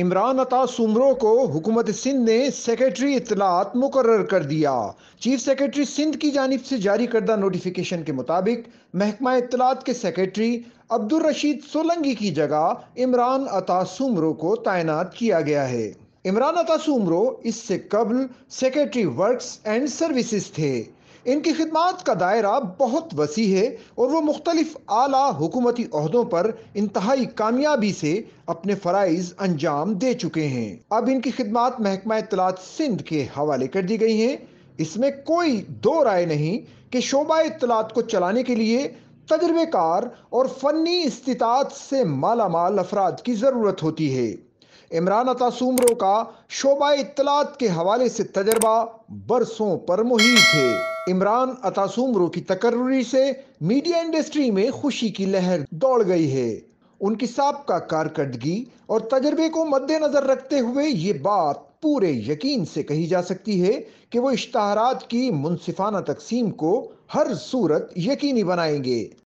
इमरान अता सुमरो को हुकूमत सिंध ने सेक्रेटरी इतलात मुकर कर दिया चीफ सेक्रेटरी सिंध की जानब से जारी करदा नोटिफिकेशन के मुताबिक महकमा इतलात के सेक्रेटरी अब्दुल रशीद सोलंगी की जगह इमरान अता सुमरों को तैनात किया गया है इमरान अता सुमरों इससे कबल सेक्रेटरी वर्क्स एंड सर्विसेज थे इनकी खदमात का दायरा बहुत वसी है और वह मुख्तलिफ आला हुकूमती अहदों पर इंतहाई कामयाबी से अपने फ़राइज अंजाम दे चुके हैं अब इनकी खदमात महकमा इतलात सिंध के हवाले कर दी गई हैं इसमें कोई दो राय नहीं कि शोबा इतलात को चलाने के लिए तजर्बेकार और फ़नी इस्तात से माला माल अफराद की ज़रूरत होती है इमरान अतासूमरों का शोबा इतलात के हवाले से तजर्बा बरसों पर मुहित है इमरान अतासुमरो की तकर्री से मीडिया इंडस्ट्री में खुशी की लहर दौड़ गई है उनकी सबका कारकर्दगी और तजर्बे को मद्देनजर रखते हुए ये बात पूरे यकीन से कही जा सकती है कि वो इश्तहारात की मुनसिफाना तकसीम को हर सूरत यकीनी बनाएंगे